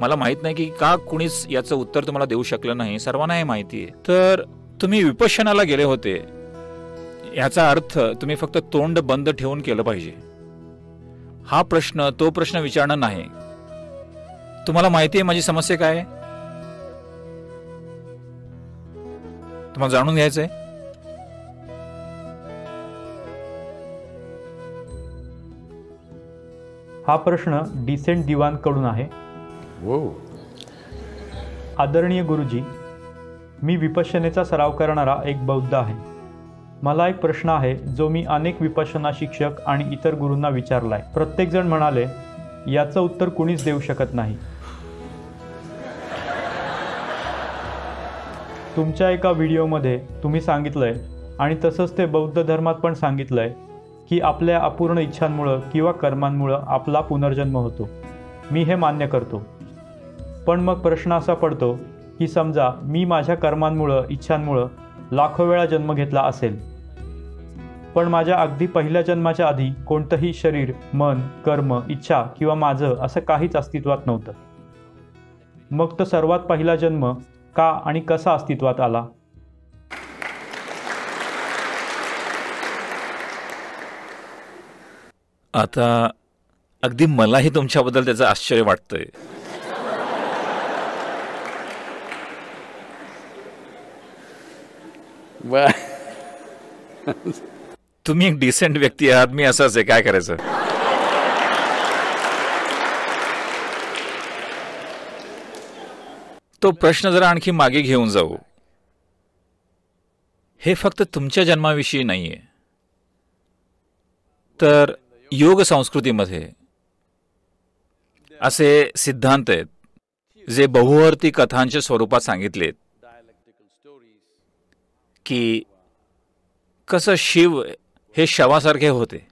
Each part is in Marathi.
मला माहित नाही की का कुणीच याचं उत्तर तुम्हाला देऊ शकलं नाही सर्वांना हे माहिती आहे तर तुम्ही विपशनाला गेले होते याचा अर्थ तुम्ही फक्त तोंड बंद ठेवून केलं पाहिजे हा प्रश्न तो प्रश्न विचारणं नाही तुम्हाला माहिती आहे माझी समस्या काय तुम्हाला जाणून घ्यायचंय हा प्रश्न डिसेंट कडून आहे वो आदरणीय गुरुजी मी विपशनेचा सराव करणारा एक बौद्ध आहे मला एक प्रश्न आहे जो मी अनेक विपशना शिक्षक आणि इतर गुरूंना विचारला आहे प्रत्येकजण म्हणाले याचं उत्तर कुणीच देऊ शकत नाही तुमच्या एका व्हिडिओमध्ये तुम्ही सांगितलं आहे आणि तसंच ते बौद्ध धर्मात पण सांगितलं आहे की आपल्या अपूर्ण इच्छांमुळं किंवा कर्मांमुळं आपला पुनर्जन्म होतो मी हे मान्य करतो पण मग प्रश्न असा पडतो की समजा मी माझ्या कर्मांमुळं इच्छांमुळं लाखो वेळा जन्म घेतला असेल पण माझ्या अगदी पहिल्या जन्माच्या आधी कोणतंही शरीर मन कर्म इच्छा किंवा माझं असं काहीच अस्तित्वात नव्हतं मग तो सर्वात पहिला जन्म का आणि कसा अस्तित्वात आला आता अगदी मलाही तुमच्याबद्दल त्याचं आश्चर्य वाटतंय तुम्ही एक डिसेंट व्यक्ती आहात मी असंच आहे काय करायचं तो प्रश्न जरा आणखी मागे घेऊन जाऊ हे फक्त तुमच्या जन्माविषयी नाहीये तर योग संस्कृतीमध्ये असे सिद्धांत आहेत जे बहुवर्ती कथांच्या स्वरूपात सांगितलेत की कसं शिव हे शवासारखे होते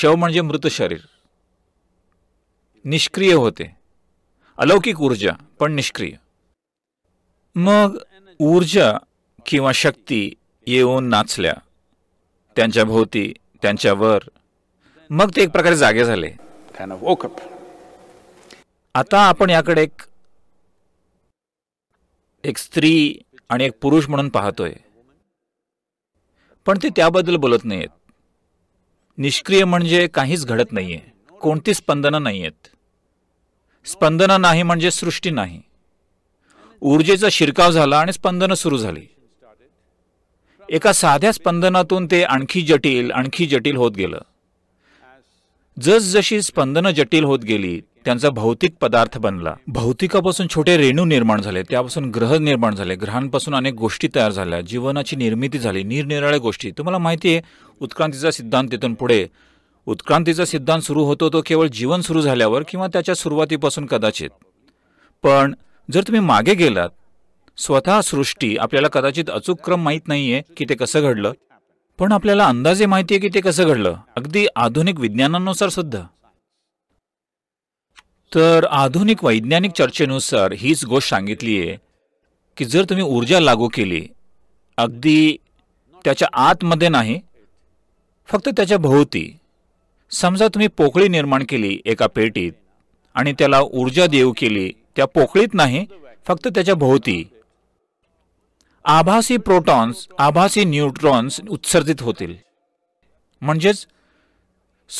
शव म्हणजे मृत शरीर निष्क्रिय होते अलौकिक ऊर्जा पण निष्क्रिय मग ऊर्जा किंवा शक्ती येऊन नाचल्या त्यांच्या भोवती वर, मग ते एक प्रकारे जागे झाले आता आपण याकडे एक एक स्त्री आणि एक पुरुष म्हणून पाहतोय पण ते त्याबद्दल बोलत नाहीत निष्क्रिय म्हणजे काहीच घडत नाहीये कोणती स्पंदनं नाही आहेत स्पंदनं नाही म्हणजे सृष्टी नाही ऊर्जेचा शिरकाव झाला आणि स्पंदनं सुरू झाली एका साध्या स्पंदनातून ते आणखी जटिल आणखी जटिल होत गेलं जसजशी स्पंदनं जटिल होत गेली त्यांचा भौतिक पदार्थ बनला भौतिकापासून छोटे रेणू निर्माण झाले त्यापासून ग्रह निर्माण झाले ग्रहांपासून अनेक गोष्टी तयार झाल्या जीवनाची निर्मिती झाली निरनिराळ्या गोष्टी तुम्हाला माहिती आहे उत्क्रांतीचा सिद्धांत तिथून पुढे उत्क्रांतीचा सिद्धांत सुरू होतो तो केवळ जीवन सुरू झाल्यावर किंवा त्याच्या सुरुवातीपासून कदाचित पण जर तुम्ही मागे गेलात स्वतः सृष्टी आपल्याला कदाचित अचूक क्रम माहीत नाहीये की ते कसं घडलं पण आपल्याला अंदाजे माहिती आहे की ते कसं घडलं अगदी आधुनिक विज्ञानानुसार सुद्धा तर आधुनिक वैज्ञानिक चर्चेनुसार हीच गोष्ट सांगितली आहे की जर तुम्ही ऊर्जा लागू केली अगदी त्याच्या आतमध्ये नाही फक्त त्याच्या भोवती समजा तुम्ही पोकळी निर्माण केली एका पेटीत आणि त्याला ऊर्जा देऊ केली त्या पोकळीत नाही फक्त त्याच्या भोवती आभासी प्रोटॉन्स आभासी न्यूट्रॉन्स उत्सर्जित होतील म्हणजेच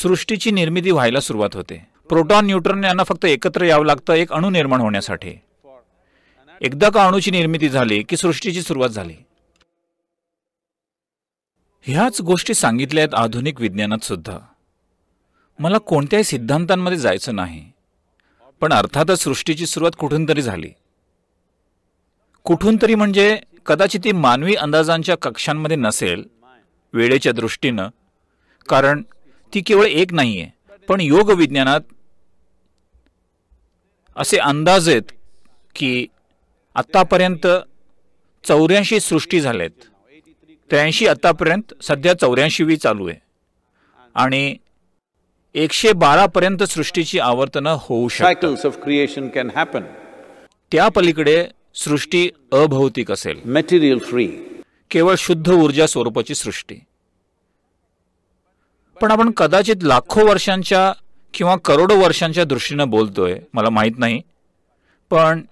सृष्टीची निर्मिती व्हायला सुरुवात होते प्रोटॉन न्यूट्रॉन यांना फक्त एकत्र यावं लागतं एक अणु निर्माण होण्यासाठी एकदा का अणूची निर्मिती झाली की सृष्टीची सुरुवात झाली ह्याच गोष्टी सांगितल्या आहेत आधुनिक विज्ञानात सुद्धा मला कोणत्याही सिद्धांतांमध्ये जायचं नाही पण अर्थातच सृष्टीची सुरुवात कुठून तरी झाली कुठून तरी म्हणजे कदाचित ती मानवी अंदाजांच्या कक्षांमध्ये नसेल वेळेच्या दृष्टीनं कारण ती केवळ एक नाही आहे पण विज्ञानात असे अंदाज आहेत की आत्तापर्यंत चौऱ्याऐंशी सृष्टी झाल्यात त्र्याऐंशी आत्तापर्यंत सध्या वी चालू आहे आणि एकशे बारापर्यंत सृष्टीची आवर्तनं होऊ शकतात त्या पलीकडे सृष्टी अभौतिक असेल मेटेरियल फ्री केवळ शुद्ध ऊर्जा स्वरूपाची सृष्टी पण आपण कदाचित लाखो वर्षांच्या किंवा करोडो वर्षांच्या दृष्टीनं बोलतोय मला माहीत नाही पण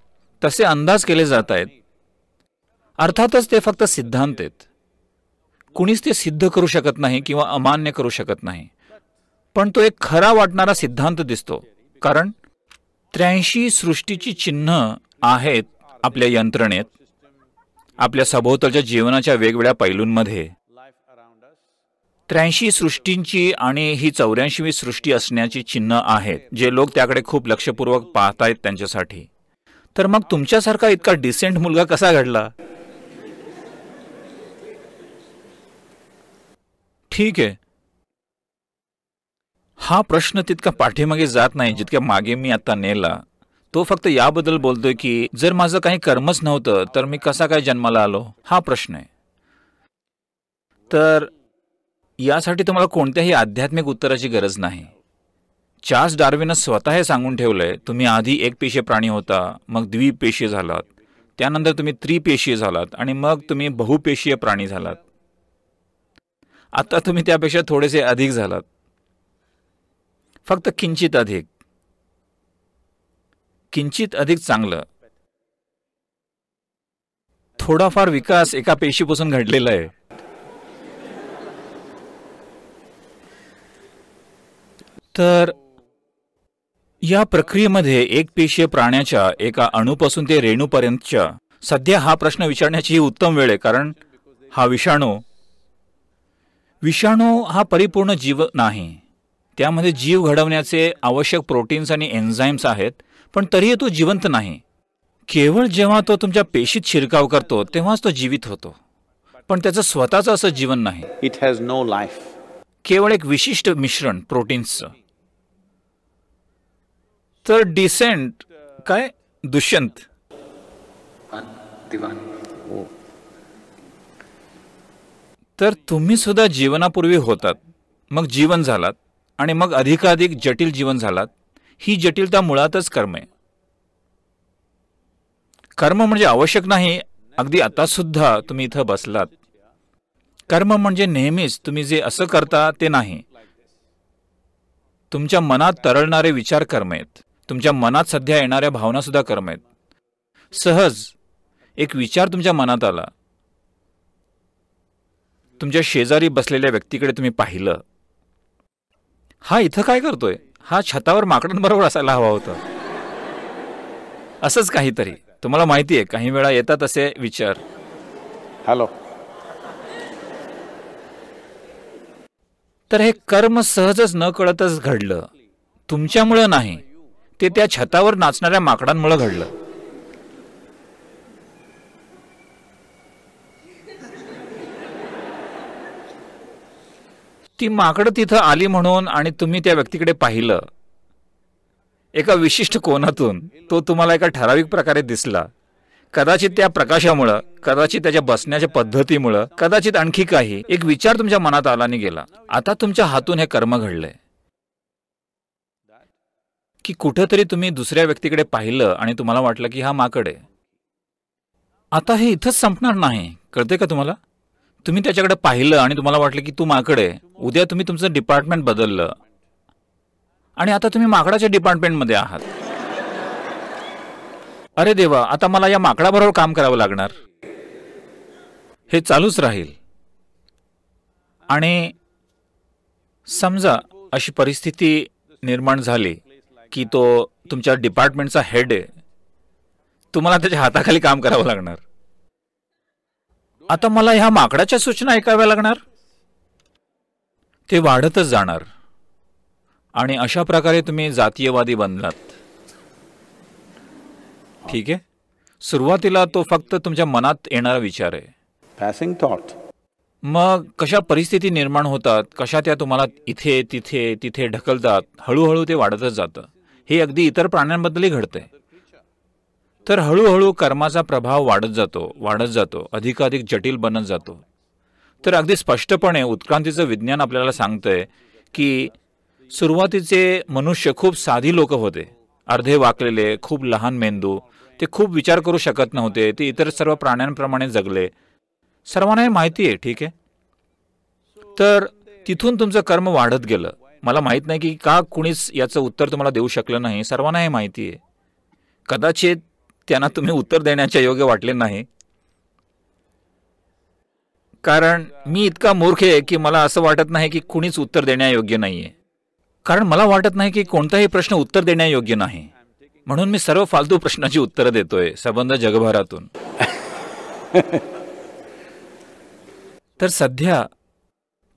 तसे अंदाज केले जात आहेत अर्थातच ते फक्त सिद्धांत आहेत कुणीच ते सिद्ध करू शकत नाही किंवा अमान्य करू शकत नाही पण तो एक खरा वाटणारा सिद्धांत दिसतो कारण त्र्याऐंशी सृष्टीची चिन्ह आहेत आपल्या यंत्रणेत आपल्या सभोवतालच्या जीवनाच्या वेगवेगळ्या पैलूंमध्ये त्र्याऐंशी सृष्टींची आणि ही चौऱ्याऐंशीवी सृष्टी असण्याची चिन्ह आहेत जे लोक त्याकडे खूप लक्षपूर्वक पाहतायत त्यांच्यासाठी तर मग तुमच्यासारखा इतका डिसेंट मुलगा कसा घडला ठीक आहे हा प्रश्न तितका पाठीमागे जात नाही जितक्या मागे मी आता नेला तो फक्त याबद्दल बोलतोय की जर माझं काही कर्मच नव्हतं तर मी कसा काय जन्माला आलो हा प्रश्न आहे तर यासाठी तुम्हाला कोणत्याही आध्यात्मिक उत्तराची गरज नाही चार्ल्स डार्विनं स्वतः हे सांगून ठेवलंय तुम्ही आधी एक पेशी प्राणी होता मग द्विपेशी झालात त्यानंतर तुम्ही त्रिपेशी झालात आणि मग तुम्ही बहुपेशीय प्राणी झालात आता तुम्ही त्यापेक्षा थोडेसे अधिक झालात फक्त किंचित अधिक किंचित अधिक चांगलं थोडाफार विकास एका पेशीपासून घडलेला आहे तर या प्रक्रियेमध्ये एक पेशीय प्राण्याच्या एका अणूपासून ते रेणूपर्यंतच्या सध्या हा प्रश्न विचारण्याची उत्तम वेळ आहे कारण हा विषाणू विषाणू हा परिपूर्ण जीव नाही त्यामध्ये जीव घडवण्याचे आवश्यक प्रोटीन्स आणि एन्झाईम्स आहेत पण तरीही तो जिवंत नाही केवळ जेव्हा तो तुमच्या पेशीत शिरकाव करतो तेव्हाच तो जीवित होतो पण त्याचं स्वतःचं असं जीवन नाही इट हॅज नो लाईफ केवळ एक विशिष्ट मिश्रण प्रोटीन्सचं तर डिसेंट काय दुष्यंत हो. तर तुम्ही सुद्धा जीवनापूर्वी होतात मग जीवन झालात आणि मग अधिकाधिक जटिल जीवन झालात ही जटिलता मुळातच कर्म आहे कर्म म्हणजे आवश्यक नाही अगदी आता सुद्धा तुम्ही इथं बसलात कर्म म्हणजे नेहमीच तुम्ही जे असं करता ते नाही तुमच्या मनात तरळणारे विचार कर्म आहेत तुमच्या मनात सध्या येणाऱ्या भावनासुद्धा कर्म आहेत सहज एक विचार तुमच्या मनात आला तुमच्या शेजारी बसलेल्या व्यक्तीकडे तुम्ही पाहिलं हा इथं काय करतोय हा छतावर माकडांबरोबर असायला हवा होता असंच काहीतरी तुम्हाला माहिती आहे काही वेळा येतात असे विचार हॅलो तर हे कर्म सहजच न कळतच घडलं तुमच्यामुळं नाही ते त्या छतावर नाचणाऱ्या माकडांमुळे घडलं ती माकडं तिथं आली म्हणून आणि तुम्ही त्या व्यक्तीकडे पाहिलं एका विशिष्ट कोनातून तो तुम्हाला एका ठराविक प्रकारे दिसला कदाचित त्या प्रकाशामुळं कदाचित त्याच्या बसण्याच्या पद्धतीमुळं कदाचित आणखी काही एक विचार तुमच्या मनात आला आणि गेला आता तुमच्या हातून हे कर्म घडलंय की कुठंतरी तुम्ही दुसऱ्या व्यक्तीकडे पाहिलं आणि तुम्हाला वाटलं की हा माकड आहे आता हे इथंच संपणार नाही कळते का तुम्हाला तुम्ही त्याच्याकडे पाहिलं आणि तुम्हाला वाटलं की तू माकड आहे उद्या तुम्ही तुमचं डिपार्टमेंट बदललं आणि आता तुम्ही माकडाच्या डिपार्टमेंटमध्ये आहात अरे देवा आता मला या माकडाबरोबर काम करावं लागणार हे चालूच राहील आणि समजा अशी परिस्थिती निर्माण झाली की तो तुमच्या डिपार्टमेंटचा हेड आहे तुम्हाला त्याच्या हाताखाली काम करावं लागणार आता मला ह्या माकडाच्या सूचना ऐकाव्या लागणार ते वाढतच जाणार आणि अशा प्रकारे तुम्ही जातीयवादी बनलात ठीक आहे सुरुवातीला तो फक्त तुमच्या मनात येणारा विचार आहे पॅसिंग थॉट मग कशा परिस्थिती निर्माण होतात कशा त्या तुम्हाला इथे तिथे तिथे ढकलतात हळूहळू ते वाढतच जातं हे अगदी इतर प्राण्यांबद्दलही घडते तर हळूहळू कर्माचा प्रभाव वाढत जातो वाढत जातो अधिकाधिक जटिल बनत जातो तर अगदी स्पष्टपणे उत्क्रांतीचं विज्ञान आपल्याला सांगतंय की सुरुवातीचे मनुष्य खूप साधी लोक होते अर्धे वाकलेले खूप लहान मेंदू ते खूप विचार करू शकत नव्हते ते इतर सर्व प्राण्यांप्रमाणे जगले सर्वांना हे माहिती आहे ठीक आहे तर तिथून तुमचं कर्म वाढत गेलं मला माहीत नाही की का कुणीच याचं उत्तर तुम्हाला देऊ शकलं नाही सर्वांना हे माहिती आहे कदाचित त्यांना तुम्ही उत्तर देण्याच्या योग्य वाटले नाही कारण मी इतका मूर्ख आहे की मला असं वाटत नाही की कुणीच उत्तर देण्यायोग्य नाही आहे कारण मला वाटत नाही की कोणताही प्रश्न उत्तर देण्यायोग्य नाही म्हणून मी सर्व फालतू प्रश्नाची उत्तरं देतोय संबंध जगभरातून तर सध्या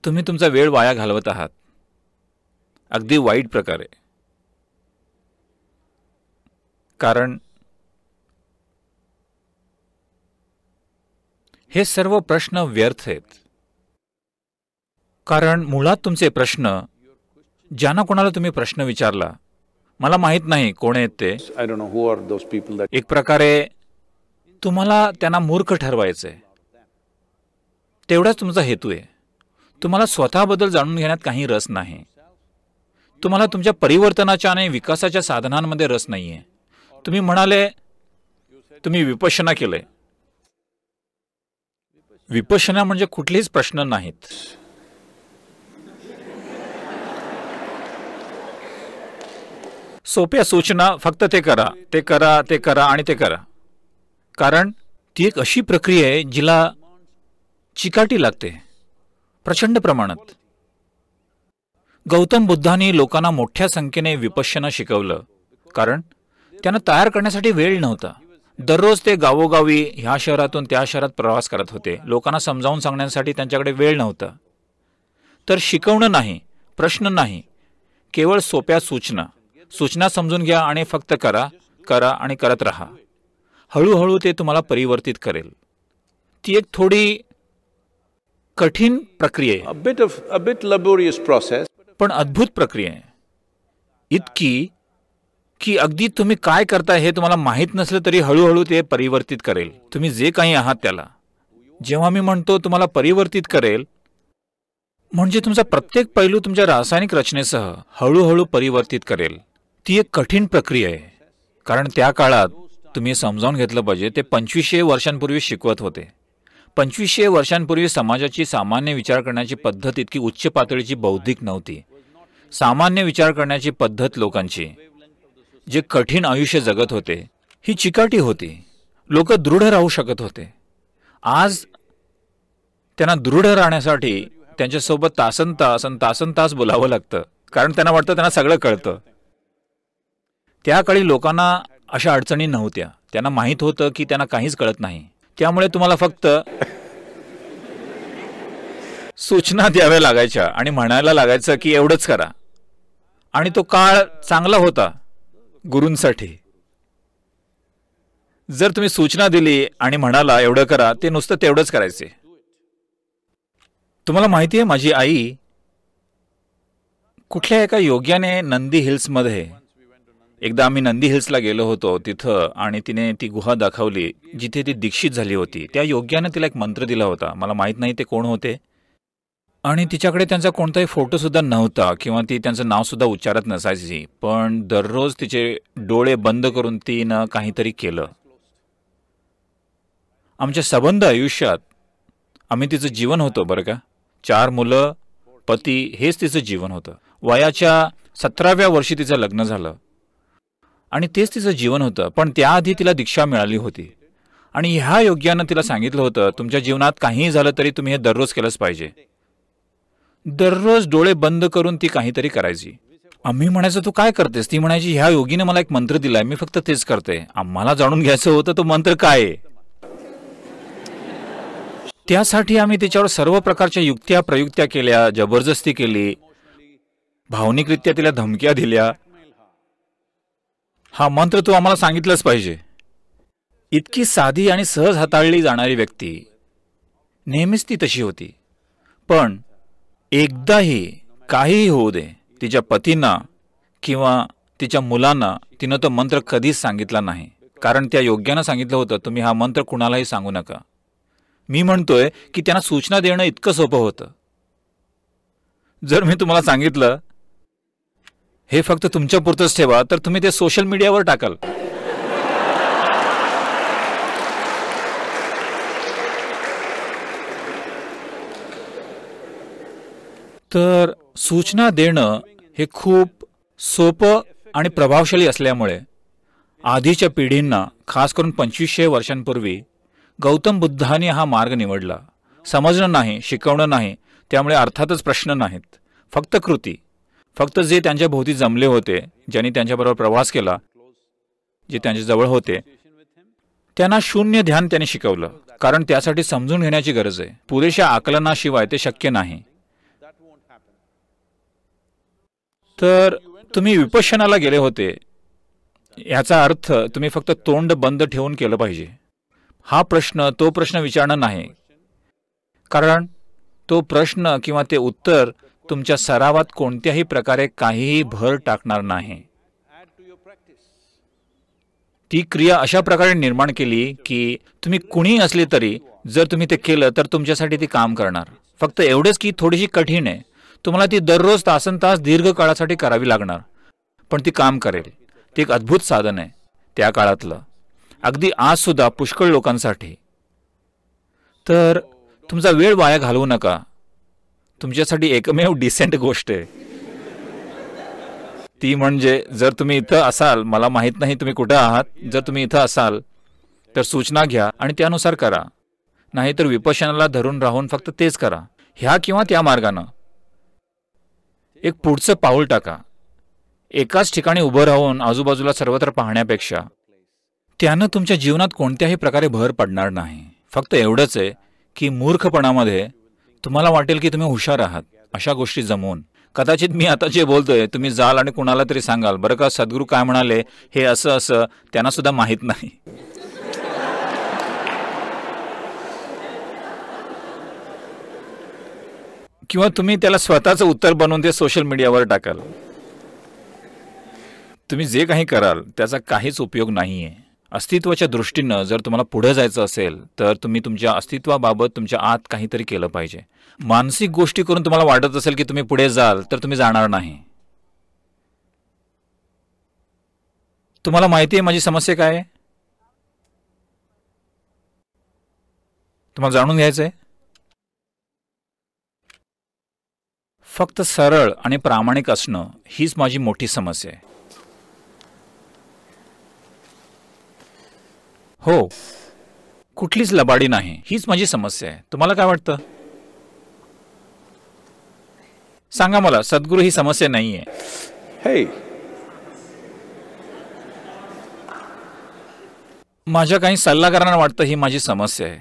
तुम्ही तुमचा वेळ वाया घालवत आहात अगदी वाईट प्रकारे कारण हे सर्व प्रश्न व्यर्थ आहेत कारण मुळात तुमचे प्रश्न ज्यांना कोणाला तुम्ही प्रश्न विचारला मला माहीत नाही कोण आहेत ते एक प्रकारे तुम्हाला त्यांना मूर्ख ठरवायचं आहे तेवढाच तुमचा हेतू आहे तुम्हाला स्वतःबद्दल जाणून घेण्यात काही रस नाही तुम्हाला तुमच्या परिवर्तनाच्या आणि विकासाच्या साधनांमध्ये रस नाहीये तुम्ही म्हणाले तुम्ही विपशना केलंय विपशना म्हणजे कुठलेच प्रश्न नाहीत सोप्या सूचना फक्त ते करा ते करा ते करा आणि ते करा कारण ती एक अशी प्रक्रिया आहे जिला चिकाटी लागते प्रचंड प्रमाणात गौतम बुद्धांनी लोकांना मोठ्या संख्येने विपश्यनं शिकवलं कारण त्यांना तयार करण्यासाठी वेळ नव्हता दररोज ते गावोगावी ह्या शहरातून त्या शहरात प्रवास करत होते लोकांना समजावून सांगण्यासाठी त्यांच्याकडे वेळ नव्हता तर शिकवणं नाही प्रश्न नाही केवळ सोप्या सूचना सूचना समजून घ्या आणि फक्त करा करा आणि करत राहा हळूहळू ते तुम्हाला परिवर्तित करेल ती एक थोडी कठीण प्रक्रिया आहे पण अद्भुत प्रक्रिया आहे इतकी की अगदी तुम्ही काय करता हे तुम्हाला माहीत नसलं तरी हळूहळू ते परिवर्तित करेल तुम्ही जे काही आहात त्याला जेव्हा मी म्हणतो तुम्हाला परिवर्तित करेल म्हणजे तुमचा प्रत्येक पैलू तुमच्या रासायनिक रचनेसह हळूहळू परिवर्तित करेल ती एक कठीण प्रक्रिया आहे कारण त्या काळात तुम्ही समजावून घेतलं पाहिजे ते पंचवीसशे वर्षांपूर्वी शिकवत होते पंचवीसशे वर्षांपूर्वी समाजाची सामान्य विचार करण्याची पद्धत इतकी उच्च पातळीची बौद्धिक नव्हती सामान्य विचार करण्याची पद्धत लोकांची जे कठीण आयुष्य जगत होते ही चिकाटी होती लोक दृढ राहू शकत होते आज त्यांना दृढ राहण्यासाठी त्यांच्यासोबत तासन तास आणि तासन तास बोलावं लागतं कारण त्यांना वाटतं त्यांना सगळं कळतं त्या काळी लोकांना अशा अडचणी नव्हत्या त्यांना माहीत होतं की त्यांना काहीच कळत नाही त्यामुळे तुम्हाला फक्त सूचना द्याव्या लागायच्या आणि म्हणायला लागायचं की एवढंच करा आणि तो काळ चांगला होता गुरूंसाठी जर तुम्ही सूचना दिली आणि म्हणाला एवढं करा ते नुसतं तेवढंच करायचे तुम्हाला माहिती आहे माझी आई कुठल्या एका योग्याने नंदी हिल्समध्ये एकदा आम्ही नंदी हिल्सला गेलो होतो तिथं आणि तिने ती गुहा दाखवली जिथे ती दीक्षित झाली होती त्या योग्याने तिला एक मंत्र दिला होता मला माहीत नाही ते कोण होते आणि तिच्याकडे त्यांचा कोणताही फोटोसुद्धा नव्हता किंवा ती त्यांचं नावसुद्धा उच्चारत नसायची पण दररोज तिचे डोळे बंद करून तिनं काहीतरी केलं आमच्या सबंध आयुष्यात आम्ही तिचं जीवन होतं बरं का चार मुलं पती हेच तिचं जीवन होतं वयाच्या सतराव्या वर्षी तिचं लग्न झालं आणि तेच तिचं जीवन होतं पण त्याआधी तिला दीक्षा मिळाली होती आणि ह्या योग्यानं तिला सांगितलं होतं तुमच्या जीवनात काहीही झालं तरी तुम्ही हे दररोज केलंच पाहिजे दररोज डोळे बंद करून ती काहीतरी करायची आम्ही म्हणायचं तू काय करतेस ती म्हणायची ह्या योगीने मला एक मंत्र दिलाय मी फक्त तेच करते आम्हाला जाणून घ्यायचं होतं तो मंत्र काय आहे त्यासाठी आम्ही त्याच्यावर सर्व प्रकारच्या युक्त्या प्रयुक्त्या केल्या जबरदस्ती केली भावनिकरित्या तिला धमक्या दिल्या हा मंत्र तू आम्हाला सांगितलंच पाहिजे इतकी साधी आणि सहज हाताळली जाणारी व्यक्ती नेहमीच ती तशी होती पण एकदाही काहीही होऊ दे तिच्या पतींना किंवा तिच्या मुलांना तिनं तो मंत्र कधीच सांगितला नाही कारण त्या योग्यानं सांगितलं होतं तुम्ही हा मंत्र कुणालाही सांगू नका मी म्हणतोय की त्यांना सूचना देणं इतकं सोपं होतं जर मी तुम्हाला सांगितलं हे फक्त तुमच्यापुरतंच ठेवा तर तुम्ही ते सोशल मीडियावर टाकाल तर सूचना देणं हे खूप सोपं आणि प्रभावशाली असल्यामुळे आधीच्या पिढींना खास करून पंचवीसशे वर्षांपूर्वी गौतम बुद्धाने हा मार्ग निवडला समजणं नाही शिकवणं नाही त्यामुळे अर्थातच प्रश्न नाहीत फक्त कृती फक्त जे त्यांच्या भोवती जमले होते ज्यांनी त्यांच्याबरोबर प्रवास केला जे त्यांच्याजवळ होते त्यांना शून्य ध्यान त्यांनी शिकवलं कारण त्यासाठी समजून घेण्याची गरज आहे पुरेशा आकलनाशिवाय ते शक्य नाही तर तुम्ही विपशनाला गेले होते याचा अर्थ तुम्ही फक्त तोंड बंद ठेवून केलं पाहिजे हा प्रश्न तो प्रश्न विचारणं नाही कारण तो प्रश्न किंवा ते उत्तर तुमच्या सरावात कोणत्याही प्रकारे काहीही भर टाकणार नाही ती क्रिया अशा प्रकारे निर्माण केली की तुम्ही कुणी असले तरी जर तुम्ही ते केलं तर तुमच्यासाठी ती काम करणार फक्त एवढंच की थोडीशी कठीण आहे तुम्हाला ती दररोज तासन तास दीर्घ काळासाठी करावी लागणार पण ती काम करेल ते एक अद्भुत साधन आहे त्या काळातलं अगदी आज सुद्धा पुष्कळ लोकांसाठी तर तुमचा वेळ वाया घालवू नका तुमच्यासाठी एकमेव डिसेंट गोष्ट आहे ती म्हणजे जर तुम्ही इथं असाल मला माहीत नाही तुम्ही कुठं आहात जर तुम्ही इथं असाल तर सूचना घ्या आणि त्यानुसार करा नाहीतर विपशनाला धरून राहून फक्त तेच करा ह्या किंवा त्या मार्गानं एक पुढचं पाऊल टाका एकाच ठिकाणी उभं राहून आजूबाजूला सर्वत्र पाहण्यापेक्षा त्यानं तुमच्या जीवनात कोणत्याही प्रकारे भर पडणार नाही फक्त एवढंच आहे की मूर्खपणामध्ये तुम्हाला वाटेल की तुम्ही हुशार आहात अशा गोष्टी जमवून कदाचित मी आता जे बोलतोय तुम्ही जाल आणि कुणाला तरी सांगाल बरं का सद्गुरू काय म्हणाले हे असं असं त्यांना सुद्धा माहीत नाही किंवा तुम्ही त्याला स्वतःचं उत्तर बनवून ते सोशल मीडियावर टाकाल तुम्ही जे काही कराल त्याचा काहीच उपयोग नाही आहे अस्तित्वाच्या दृष्टीनं जर तुम्हाला पुढे जायचं असेल तर तुम्ही तुमच्या अस्तित्वाबाबत तुमच्या आत काहीतरी केलं पाहिजे मानसिक गोष्टी करून तुम्हाला वाटत असेल की तुम्ही पुढे जाल तर तुम्ही जाणार नाही तुम्हाला माहिती आहे माझी समस्या काय आहे तुम्हाला जाणून घ्यायचं आहे फक्त सरळ आणि प्रामाणिक असणं हीच माझी मोठी समस्या आहे हो कुठलीच लबाडी नाही हीच माझी समस्या आहे तुम्हाला काय वाटतं सांगा मला सद्गुरू ही समस्या नाही आहे hey. माझ्या काही सल्लागारांना वाटतं ही माझी समस्या आहे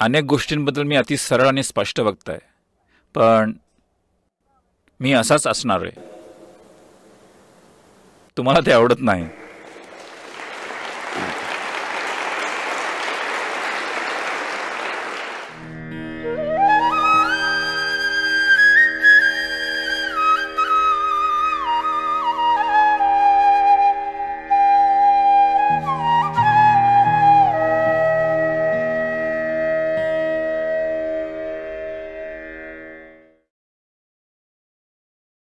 अनेक गोष्टींबद्दल मी अति सरळ आणि स्पष्ट बघतोय पण मी असाच असणार आहे तुम्हाला ते आवडत नाही